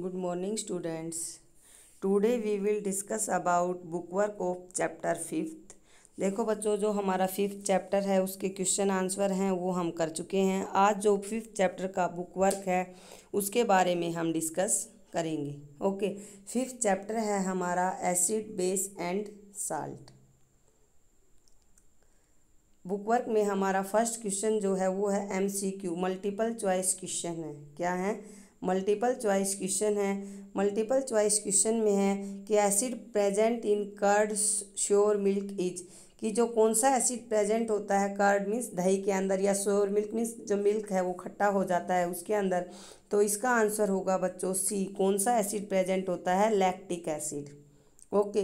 Good morning students today we will discuss about book work of chapter fifth देखो बच्चों जो हमारा fifth chapter है उसके क्वेश्चन आंसर हैं वो हम कर चुके हैं आज जो फिफ्थ चैप्टर का बुक वर्क है उसके बारे में हम डिस्कस करेंगे ओके फिफ्थ चैप्टर है हमारा acid base and salt book work में हमारा फर्स्ट क्वेश्चन जो है वो है एमसीक्यू मल्टीपल चॉइस क्वेश्चन है क्या है मल्टीपल चॉइस क्वेश्चन है मल्टीपल चॉइस क्वेश्चन में है कि acid present in curd sour milk is कि जो कौन सा एसिड प्रेजेंट होता है कर्ड मीन्स दही के अंदर या श्योर मिल्क मीन्स जो मिल्क है वो खट्टा हो जाता है उसके अंदर तो इसका आंसर होगा बच्चों सी कौन सा एसिड प्रेजेंट होता है lactic acid okay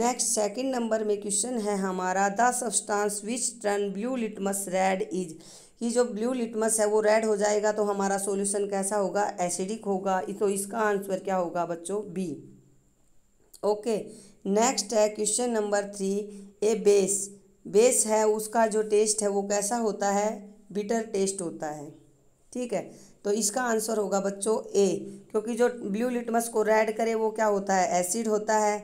next second number में क्वेश्चन है हमारा the substance which turn blue litmus red is ये जो ब्लू लिटमस है वो रेड हो जाएगा तो हमारा सॉल्यूशन कैसा होगा एसिडिक होगा तो इसका आंसर क्या होगा बच्चों बी ओके नेक्स्ट है question number three a base base है उसका जो टेस्ट है वो कैसा होता है बिटर टेस्ट होता है ठीक है तो इसका आंसर होगा बच्चों ए क्योंकि जो ब्लू लिटमस को रेड करे वो क्या होता है एसिड होता है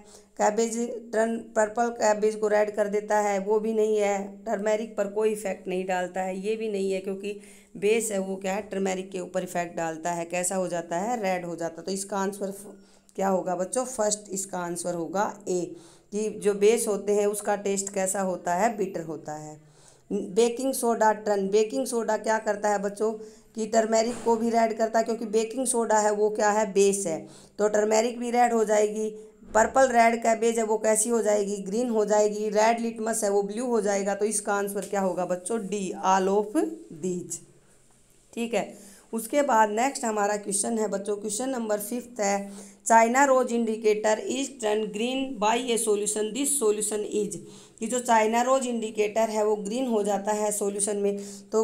कैबेज टर्न पर्पल कैबेज को रेड कर देता है वो भी नहीं है टर्मेरिक पर कोई इफेक्ट नहीं डालता है ये भी नहीं है क्योंकि बेस है वो क्या है टर्मेरिक के ऊपर इफेक्ट डालता है कैसा हो जाता है रेड हो जाता है तो इसका आंसर क्या होगा बच्चों फर्स्ट इसका आंसर होगा ए कि जो बेस होते हैं उसका टेस्ट कैसा होता है बिटर होता है baking soda turn baking soda क्या करता है बच्चों कि टर्मेरिक को भी रेड करता है क्योंकि बेकिंग सोडा है वो क्या है बेस है तो टर्मेरिक भी रेड हो जाएगी पर्पल रेड कैबेज है वो कैसी हो जाएगी ग्रीन हो जाएगी रेड लिटमस है वो ब्लू हो जाएगा तो इसका आंसर क्या होगा बच्चों डी आल ऑफ दीज ठीक है उसके बाद नेक्स्ट हमारा क्वेश्चन है बच्चों क्वेश्चन नंबर फिफ्थ है China rose indicator is turn green by a solution this solution is ये जो चाइना रोज इंडिकेटर है वो ग्रीन हो जाता है सोल्यूशन में तो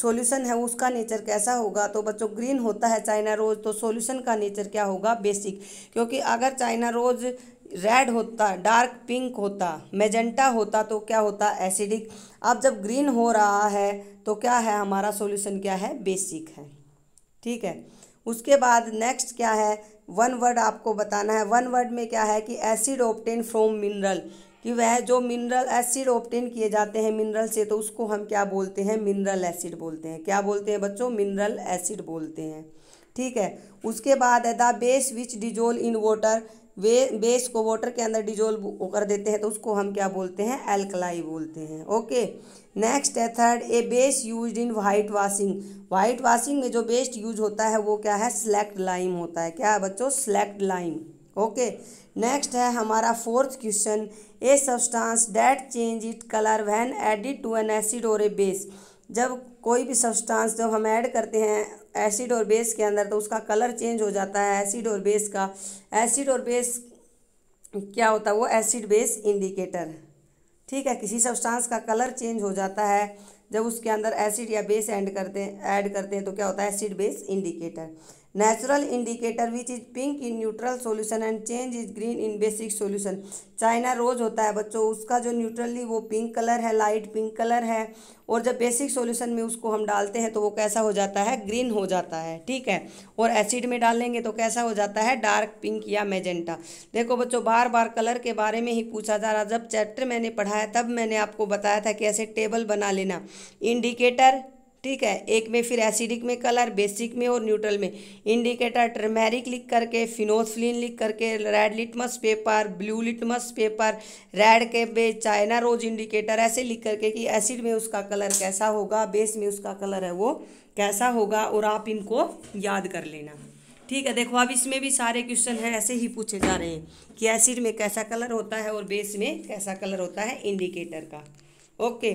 सॉल्यूशन है उसका नेचर कैसा होगा तो बच्चों ग्रीन होता है चाइना रोज़ तो सॉल्यूशन का नेचर क्या होगा बेसिक क्योंकि अगर चाइना रोज़ रेड होता डार्क पिंक होता मेजेंटा होता तो क्या होता एसिडिक अब जब ग्रीन हो रहा है तो क्या है हमारा सॉल्यूशन क्या है बेसिक है ठीक है उसके बाद नेक्स्ट क्या है वन वर्ड आपको बताना है वन वर्ड में क्या है कि एसिड ऑप्टेन फ्रॉम मिनरल कि वह जो मिनरल एसिड ऑप्टेन किए जाते हैं मिनरल से तो उसको हम क्या बोलते हैं मिनरल एसिड बोलते हैं क्या बोलते हैं बच्चों मिनरल एसिड बोलते हैं ठीक है उसके बाद है the base which dissolve in water वे बेस को वाटर के अंदर डिजोल कर देते हैं तो उसको हम क्या बोलते हैं एल्कलाई बोलते हैं ओके नेक्स्ट है third a base use in white washing white washing में जो बेस्ट यूज होता है वो क्या है स्लैक्ट लाइम होता है क्या है बच्चों स्लैक्ट लाइम ओके नेक्स्ट है हमारा fourth question a substance that change it colour when added to an acid और ए बेस जब कोई भी सब्सटेंस जब हम ऐड करते हैं एसिड और बेस के अंदर तो उसका कलर चेंज हो जाता है एसिड और बेस का एसिड और बेस क्या होता है वो एसिड बेस इंडिकेटर ठीक है किसी सब्सटेंस का कलर चेंज हो जाता है जब उसके अंदर एसिड या बेस ऐड करते ऐड करते हैं तो क्या होता है acid base indicator natural indicator which is pink in neutral solution and change is green in basic solution China rose होता है बच्चों उसका जो न्यूट्रली वो पिंक कलर है लाइट पिंक कलर है और जब बेसिक सॉल्यूशन में उसको हम डालते हैं तो वो कैसा हो जाता है ग्रीन हो जाता है ठीक है और एसिड में डालेंगे तो कैसा हो जाता है डार्क पिंक या मेजेंटा देखो बच्चों बार बार कलर के बारे में ही पूछा जा रहा जब चैप्टर मैंने पढ़ाया तब मैंने आपको बताया था कि ऐसे टेबल बना लेना इंडिकेटर ठीक है एक में फिर एसिडिक में कलर बेसिक में और न्यूट्रल में इंडिकेटर टर्मेरिक लिख करके फिनोसलिन लिख करके red litmus paper blue litmus paper red के बे चाइना रोज इंडिकेटर ऐसे लिख करके कि एसिड में उसका कलर कैसा होगा बेस में उसका कलर है वो कैसा होगा और आप इनको याद कर लेना ठीक है देखो अब इसमें भी सारे क्वेश्चन हैं ऐसे ही पूछे जा रहे हैं कि एसिड में कैसा कलर होता है और बेस में कैसा कलर होता है इंडिकेटर का ओके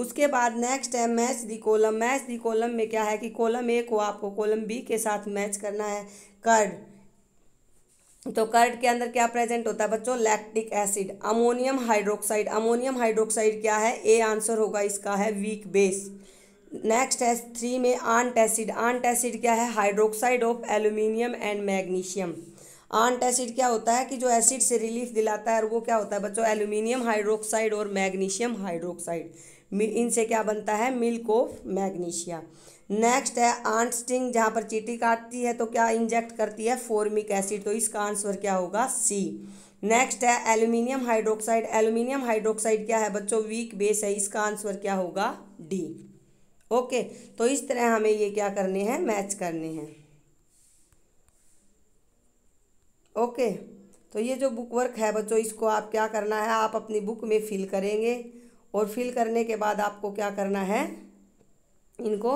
उसके बाद नेक्स्ट है match the column match the column में क्या है कि कॉलम ए को आपको कॉलम बी के साथ मैच करना है कर्ड तो कर्ड के अंदर क्या प्रेजेंट होता है बच्चों lactic acid ammonium hydroxide ammonium hydroxide क्या है ए आंसर होगा इसका है वीक बेस नेक्स्ट है थ्री में आंट एसिड आंट एसिड क्या है hydroxide of aluminium and magnesium antacid क्या होता है कि जो एसिड से रिलीफ दिलाता है और वो क्या होता है बच्चों एल्यूमिनियम हाइड्रोक्साइड और मैग्नीशियम हाइड्रोक्साइड इनसे क्या बनता है मिल्क ऑफ मैग्नीशिया नेक्स्ट है आंट स्टिंग जहाँ पर चीटी काटती है तो क्या इंजेक्ट करती है फॉर्मिक एसिड तो इसका आंसर क्या होगा सी नेक्स्ट है एल्यूमिनियम हाइड्रोक्साइड एल्यूमिनियम हाइड्रोक्साइड क्या है बच्चों वीक बेस है इसका आंसर क्या होगा डी ओके तो इस तरह हमें ये क्या करने हैं मैच करने हैं ओके तो ये जो बुक वर्क है बच्चों इसको आप क्या करना है आप अपनी बुक में फिल करेंगे और फिल करने के बाद आपको क्या करना है इनको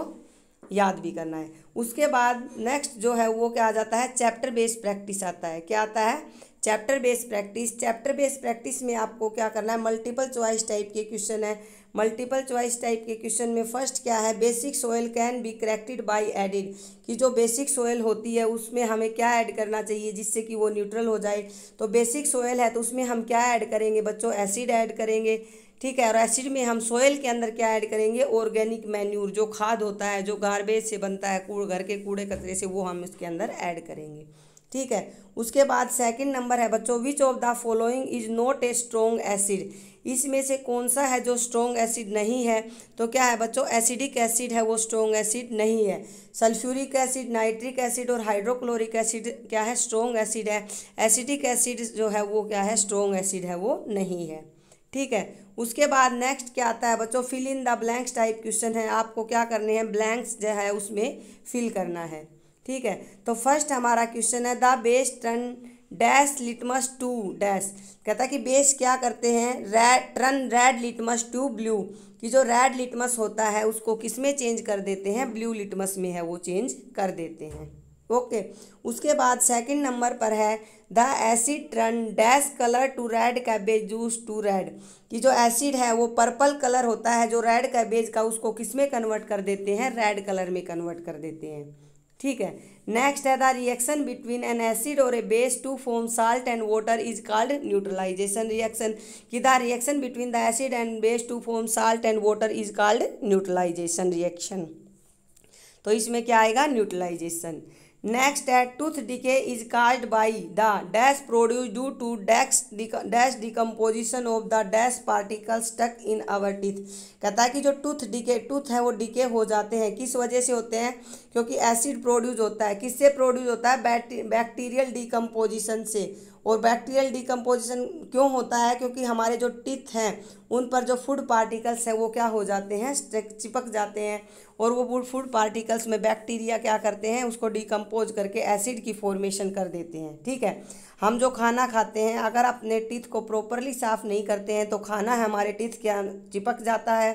याद भी करना है उसके बाद नेक्स्ट जो है वो क्या आ जाता है चैप्टर बेस्ड प्रैक्टिस आता है क्या आता है chapter based practice chapter based practice में आपको क्या करना है मल्टीपल चॉइस टाइप के क्वेश्चन है मल्टीपल चॉइस टाइप के क्वेश्चन में फर्स्ट क्या है basic soil can be corrected by added कि जो बेसिक सोयल होती है उसमें हमें क्या ऐड करना चाहिए जिससे कि वो न्यूट्रल हो जाए तो बेसिक सोयल है तो उसमें हम क्या ऐड करेंगे बच्चों एसिड ऐड करेंगे ठीक है और एसिड में हम सोयल के अंदर क्या ऐड करेंगे ऑर्गेनिक मैन्यूर जो खाद होता है जो गार्बेज से बनता है कूड़ घर के कूड़े कचरे से वो हम उसके अंदर ऐड करेंगे ठीक है उसके बाद सेकंड नंबर है बच्चों which of the following is not a strong acid इसमें से कौन सा है जो स्ट्रॉन्ग एसिड नहीं है तो क्या है बच्चों एसिडिक एसिड है वो स्ट्रॉन्ग एसिड नहीं है सल्फ्यूरिक एसिड नाइट्रिक एसिड और हाइड्रोक्लोरिक एसिड क्या है स्ट्रॉन्ग एसिड है एसिडिक एसिड जो है वो क्या है स्ट्रोंग एसिड है वो नहीं है ठीक है उसके बाद नेक्स्ट क्या आता है बच्चों fill in the blanks type question है आपको क्या करने हैं ब्लैंक्स जो है उसमें फिल करना है ठीक है तो फर्स्ट हमारा क्वेश्चन है the base turn dash litmus to dash कहता है कि बेस क्या करते हैं red turn red litmus to blue कि जो रेड लिटमस होता है उसको किस में चेंज कर देते हैं ब्लू लिटमस में है वो चेंज कर देते हैं ओके okay. उसके बाद सेकंड नंबर पर है the acid turn dash colour to red cabbage juice to red कि जो एसिड है वो पर्पल कलर होता है जो रेड कैबेज का उसको किस में कन्वर्ट कर देते हैं रेड कलर में कन्वर्ट कर देते हैं ठीक है नेक्स्ट है the reaction between an acid और a base to form salt and water is called neutralisation reaction कि the reaction between the acid and base to form salt and water is called neutralisation reaction तो इसमें क्या आएगा neutralisation next है tooth decay is caused by the dash produce due to dash dash decomposition of the dash particle stuck in our teeth कहता है कि जो tooth decay tooth है वो डिके हो जाते हैं किस वजह से होते हैं क्योंकि एसिड प्रोड्यूस होता है किससे प्रोड्यूस होता है बैक्टीरियल डिकम्पोजिशन से और बैक्टीरियल डिकम्पोजिशन क्यों होता है क्योंकि हमारे जो टिथ हैं उन पर जो फूड पार्टिकल्स हैं वो क्या हो जाते हैं चिपक जाते हैं और वो फूड पार्टिकल्स में बैक्टीरिया क्या करते हैं उसको डिकम्पोज करके एसिड की फॉर्मेशन कर देते हैं ठीक है हम जो खाना खाते हैं अगर अपने टिथ को प्रॉपरली साफ़ नहीं करते हैं तो खाना हमारे टिथ क्या चिपक जाता है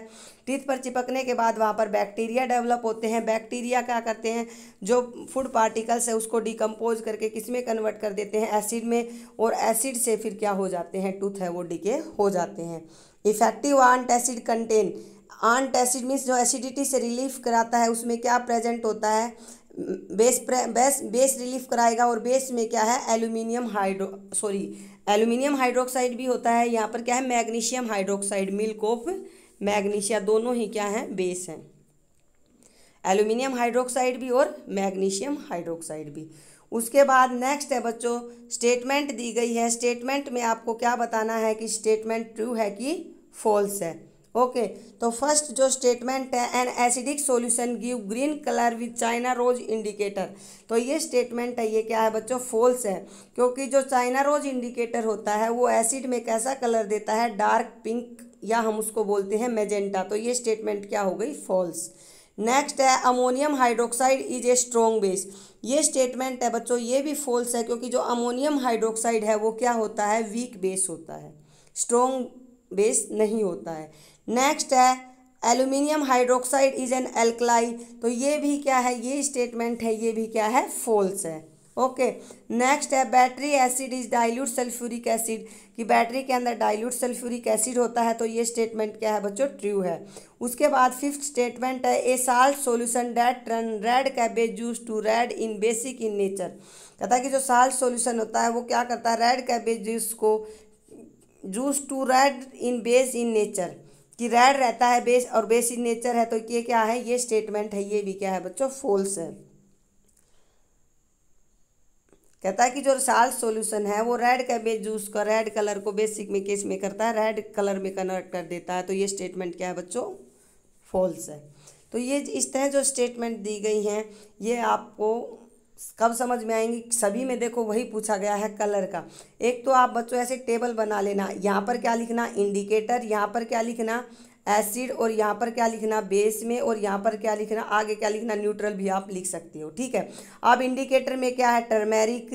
टीथ पर चिपकने के बाद वहाँ पर बैक्टीरिया डेवलप होते हैं बैक्टीरिया क्या करते हैं जो फूड पार्टिकल्स है उसको डिकम्पोज करके किस में कन्वर्ट कर देते हैं एसिड में और एसिड से फिर क्या हो जाते हैं टूथ है वो डीके हो जाते हैं effective antacid contain antacid means जो एसिडिटी से रिलीफ कराता है उसमें क्या प्रेजेंट होता है बेस बेस बेस रिलीफ कराएगा और बेस में क्या है aluminium hydro sorry aluminium hydroxide भी होता है यहाँ पर क्या है magnesium hydroxide milk of magnesia दोनों ही क्या हैं बेस हैं एल्यूमिनियम हाइड्रोक्साइड भी और मैग्नीशियम हाइड्रोक्साइड भी उसके बाद नेक्स्ट है बच्चों स्टेटमेंट दी गई है स्टेटमेंट में आपको क्या बताना है कि स्टेटमेंट ट्रू है कि फॉल्स है ओके okay, तो फर्स्ट जो स्टेटमेंट है an acidic solution give green colour with China rose indicator तो ये स्टेटमेंट है ये क्या है बच्चों फॉल्स है क्योंकि जो चाइना रोज इंडिकेटर होता है वो एसिड में कैसा कलर देता है डार्क पिंक या हम उसको बोलते हैं मेजेंटा तो ये स्टेटमेंट क्या हो गई फॉल्स नेक्स्ट है ammonium hydroxide is a strong base ये स्टेटमेंट है बच्चों ये भी फॉल्स है क्योंकि जो अमोनियम हाइड्रोक्साइड है वो क्या होता है वीक बेस होता है स्ट्रोंग बेस नहीं होता है नेक्स्ट है aluminium hydroxide is an alkali तो ये भी क्या है ये स्टेटमेंट है ये भी क्या है फॉल्स है ओके नेक्स्ट है battery acid is dilute sulphuric acid कि बैटरी के अंदर डाइल्यूट सल्फ्यूरिक एसिड होता है तो ये स्टेटमेंट क्या है बच्चों ट्रू है उसके बाद फिफ्थ स्टेटमेंट है a salt solution that turn red cabbage juice to red in basic in nature कहता है कि जो साल्ट सोल्यूशन होता है वो क्या करता है रेड कैबेज जूस को juice to red in base in nature कि रेड रहता है बेस और बेस इन नेचर है तो ये क्या है ये स्टेटमेंट है ये भी क्या है बच्चों फोल्स है कहता है कि जो साल्ट सॉल्यूशन है वो रेड कैबेज जूस का रेड कलर को बेसिक में केस में करता है रेड कलर में कन्वर्ट कर देता है तो ये स्टेटमेंट क्या है बच्चों फॉल्स है तो ये इस तरह जो स्टेटमेंट दी गई हैं ये आपको कब समझ में आएंगी सभी में देखो वही पूछा गया है कलर का एक तो आप बच्चों ऐसे टेबल बना लेना यहाँ पर क्या लिखना इंडिकेटर यहाँ पर क्या लिखना एसिड और यहाँ पर क्या लिखना बेस में और यहाँ पर क्या लिखना आगे क्या लिखना न्यूट्रल भी आप लिख सकते हो ठीक है अब इंडिकेटर में क्या है turmeric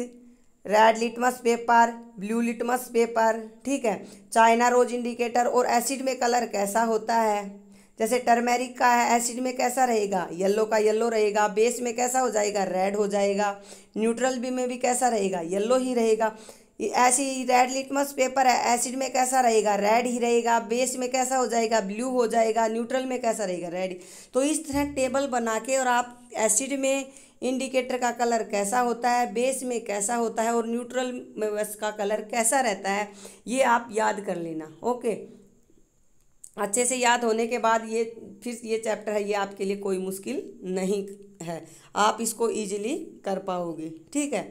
red litmus paper blue litmus paper ठीक है चाइना रोज इंडिकेटर और एसिड में कलर कैसा होता है जैसे टर्मेरिक का है एसिड में कैसा रहेगा येलो का येलो रहेगा बेस में कैसा हो जाएगा रेड हो जाएगा न्यूट्रल भी में भी कैसा रहेगा येलो ही रहेगा ऐसी रेड लिटमस पेपर है एसिड में कैसा रहेगा रेड ही रहेगा बेस में कैसा हो जाएगा ब्लू हो जाएगा न्यूट्रल में कैसा रहेगा रेड तो इस तरह टेबल बना के और आप एसिड में इंडिकेटर का कलर कैसा होता है बेस में कैसा होता है और न्यूट्रल में बस का कलर कैसा रहता है ये आप याद कर लेना ओके अच्छे से याद होने के बाद ये फिर ये चैप्टर है ये आपके लिए कोई मुश्किल नहीं है आप इसको ईजिली कर पाओगे ठीक है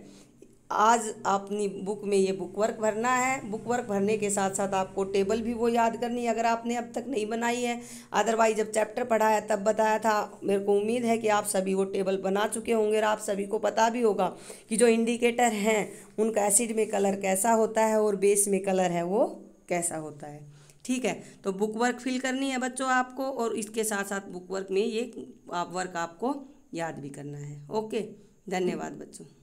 आज अपनी बुक में ये बुक वर्क भरना है बुक वर्क भरने के साथ साथ आपको टेबल भी वो याद करनी है अगर आपने अब तक नहीं बनाई है अदरवाइज जब चैप्टर पढ़ाया तब बताया था मेरे को उम्मीद है कि आप सभी वो टेबल बना चुके होंगे और आप सभी को पता भी होगा कि जो इंडिकेटर हैं उनका एसिड में कलर कैसा होता है और बेस में कलर है वो कैसा होता है ठीक है तो बुक वर्क फिल करनी है बच्चों आपको और इसके साथ साथ बुक वर्क में ये आप वर्क आपको याद भी करना है ओके धन्यवाद बच्चों